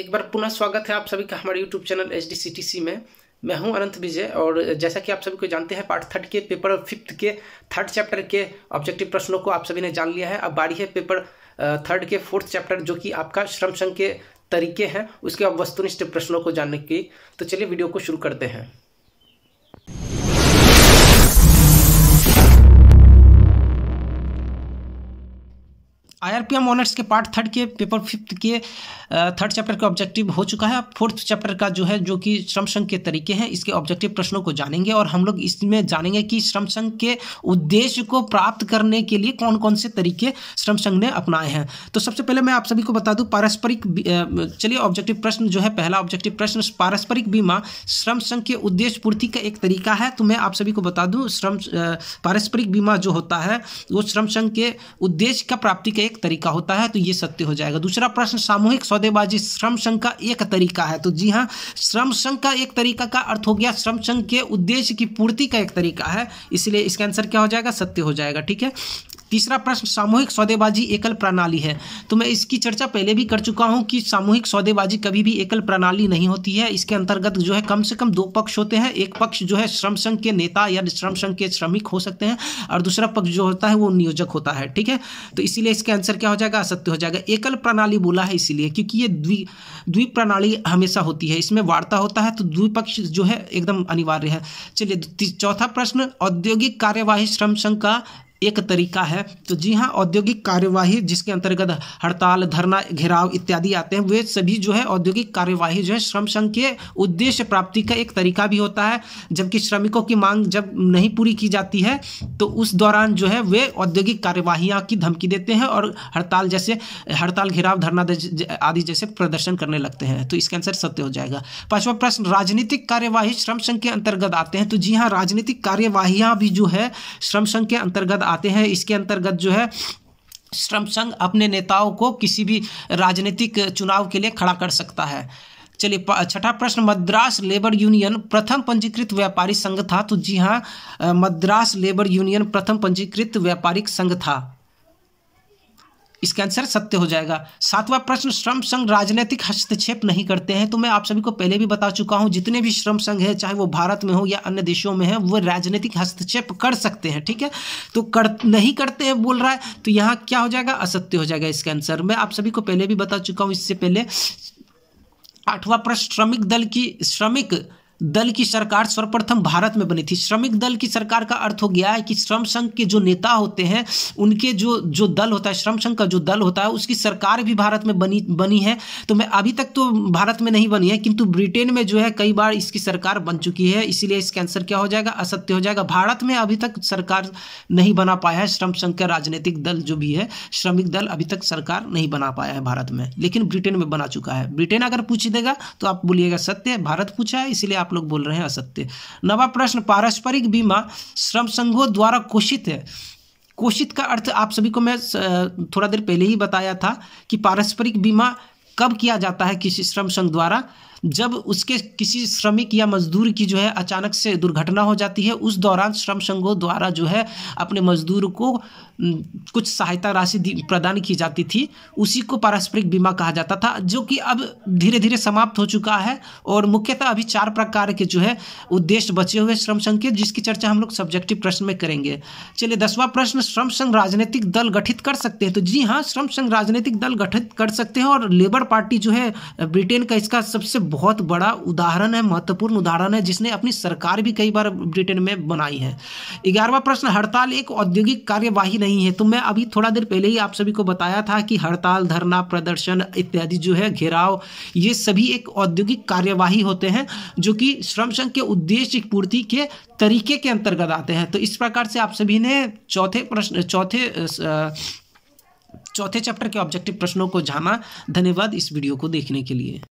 एक बार पुनः स्वागत है आप सभी का हमारे यूट्यूब चैनल एच डी में मैं हूं अनंत विजय और जैसा कि आप सभी को जानते हैं पार्ट थर्ड के पेपर फिफ्थ के थर्ड चैप्टर के ऑब्जेक्टिव प्रश्नों को आप सभी ने जान लिया है अब बारी है पेपर थर्ड के फोर्थ चैप्टर जो कि आपका श्रम संघ के तरीके हैं उसके अब वस्तुनिष्ठ प्रश्नों को जानने की तो चलिए वीडियो को शुरू करते हैं आईआरपीएम ऑनर्स के पार्ट थर्ड के पेपर फिफ्थ के थर्ड चैप्टर का ऑब्जेक्टिव हो चुका है फोर्थ चैप्टर का जो है जो कि श्रम संघ के तरीके हैं इसके ऑब्जेक्टिव प्रश्नों को जानेंगे और हम लोग इसमें जानेंगे कि श्रम संघ के उद्देश्य को प्राप्त करने के लिए कौन कौन से तरीके श्रम संघ ने अपनाए हैं तो सबसे पहले मैं आप सभी को बता दूँ पारस्परिक चलिए ऑब्जेक्टिव प्रश्न जो है पहला ऑब्जेक्टिव प्रश्न पारस्परिक बीमा श्रम संघ के उद्देश्य पूर्ति का एक तरीका है तो मैं आप सभी को बता दूँ श्रम पारस्परिक बीमा जो होता है वो श्रम संघ के उद्देश्य का प्राप्ति का एक तरीका होता है तो ये सत्य हो जाएगा दूसरा प्रश्न सामूहिक सौदेबाजी श्रम संघ का एक तरीका है तो जी हाँ श्रम संघ का एक तरीका का अर्थ हो गया श्रम संघ के उद्देश्य की पूर्ति का एक तरीका है इसलिए इसका आंसर क्या हो जाएगा सत्य हो जाएगा ठीक है तीसरा प्रश्न सामूहिक सौदेबाजी एकल प्रणाली है तो मैं इसकी चर्चा पहले भी कर चुका हूँ कि सामूहिक सौदेबाजी कभी भी एकल प्रणाली नहीं होती है इसके अंतर्गत जो है कम से कम दो पक्ष होते हैं एक पक्ष जो है श्रम संघ के नेता या श्रम संघ के श्रमिक हो सकते हैं और दूसरा पक्ष जो होता है वो नियोजक होता है ठीक है तो इसीलिए इसका आंसर क्या हो जाएगा असत्य हो जाएगा एकल प्रणाली बोला है इसीलिए क्योंकि ये द्वि प्रणाली हमेशा होती है इसमें वार्ता होता है तो द्विपक्ष जो है एकदम अनिवार्य है चलिए चौथा प्रश्न औद्योगिक कार्यवाही श्रम संघ का एक तरीका है तो जी हाँ औद्योगिक कार्यवाही जिसके अंतर्गत हड़ताल धरना घेराव इत्यादि आते हैं वे सभी जो है औद्योगिक कार्यवाही जो है श्रम संघ के उद्देश्य प्राप्ति का एक तरीका भी होता है जबकि श्रमिकों की मांग जब नहीं पूरी की जाती है तो उस दौरान जो है वे औद्योगिक कार्यवाहियाँ की धमकी देते हैं और हड़ताल जैसे हड़ताल घेराव धरना आदि जैसे प्रदर्शन करने लगते हैं तो इसका आंसर सत्य हो जाएगा पांचवा प्रश्न राजनीतिक कार्यवाही श्रम संघ के अंतर्गत आते हैं तो जी हाँ राजनीतिक कार्यवाहियाँ भी जो है श्रम संघ के अंतर्गत आते हैं इसके अंतर्गत जो है श्रम संघ अपने नेताओं को किसी भी राजनीतिक चुनाव के लिए खड़ा कर सकता है चलिए छठा प्रश्न तो हाँ, मद्रास लेबर यूनियन प्रथम पंजीकृत व्यापारिक संघ था तो जी हाँ मद्रास लेबर यूनियन प्रथम पंजीकृत व्यापारिक संघ था इसका आंसर सत्य हो जाएगा सातवां प्रश्न श्रम संघ राजनीतिक हस्तक्षेप नहीं करते हैं तो मैं आप सभी को पहले भी बता चुका हूं जितने भी श्रम संघ है चाहे वो भारत में हो या अन्य देशों में है वो राजनीतिक हस्तक्षेप कर सकते हैं ठीक है तो कर नहीं करते हैं बोल रहा है तो यहाँ क्या हो जाएगा असत्य हो जाएगा इसका आंसर मैं आप सभी को पहले भी बता चुका हूँ इससे पहले आठवां प्रश्न श्रमिक दल की श्रमिक दल की सरकार सर्वप्रथम भारत में बनी थी श्रमिक दल की सरकार का अर्थ हो गया है कि श्रम संघ के जो नेता होते हैं उनके जो जो दल होता है श्रम संघ का जो दल होता है उसकी सरकार भी भारत में बनी बनी है तो मैं अभी तक तो भारत में नहीं बनी है किंतु ब्रिटेन में जो है कई बार इसकी सरकार बन चुकी है इसीलिए इसका आंसर क्या हो जाएगा असत्य हो जाएगा भारत में अभी तक सरकार नहीं बना पाया है श्रम संघ का राजनीतिक दल जो भी है श्रमिक दल अभी तक सरकार नहीं बना पाया है भारत में लेकिन ब्रिटेन में बना चुका है ब्रिटेन अगर पूछ देगा तो आप बोलिएगा सत्य भारत पूछा है इसीलिए आप लोग बोल रहे हैं असत्य नवा प्रश्न पारस्परिक बीमा श्रम संघों द्वारा घोषित है कोशित का अर्थ आप सभी को मैं थोड़ा देर पहले ही बताया था कि पारस्परिक बीमा कब किया जाता है किसी श्रम संघ द्वारा जब उसके किसी श्रमिक या मजदूर की जो है अचानक से दुर्घटना हो जाती है उस दौरान श्रम संघों द्वारा जो है अपने मजदूर को कुछ सहायता राशि प्रदान की जाती थी उसी को पारस्परिक बीमा कहा जाता था जो कि अब धीरे धीरे समाप्त हो चुका है और मुख्यतः अभी चार प्रकार के जो है उद्देश्य बचे हुए श्रम संघ के जिसकी चर्चा हम लोग सब्जेक्टिव प्रश्न में करेंगे चलिए दसवां प्रश्न श्रम संघ राजनीतिक दल गठित कर सकते हैं तो जी हाँ श्रम संघ राजनीतिक दल गठित कर सकते हैं और लेबर पार्टी जो है ब्रिटेन का इसका सबसे बहुत बड़ा उदाहरण है महत्वपूर्ण उदाहरण है जिसने अपनी सरकार भी कई बार ब्रिटेन में बनाई है ग्यारहवा प्रश्न हड़ताल एक औद्योगिक कार्यवाही नहीं है तो मैं अभी थोड़ा देर पहले ही आप सभी को बताया था कि हड़ताल धरना प्रदर्शन इत्यादि जो है घेराव ये सभी एक औद्योगिक कार्यवाही होते हैं जो कि श्रम संघ के उद्देश्य पूर्ति के तरीके के अंतर्गत आते हैं तो इस प्रकार से आप सभी ने चौथे प्रश्न चौथे चौथे चैप्टर के ऑब्जेक्टिव प्रश्नों को जाना धन्यवाद इस वीडियो को देखने के लिए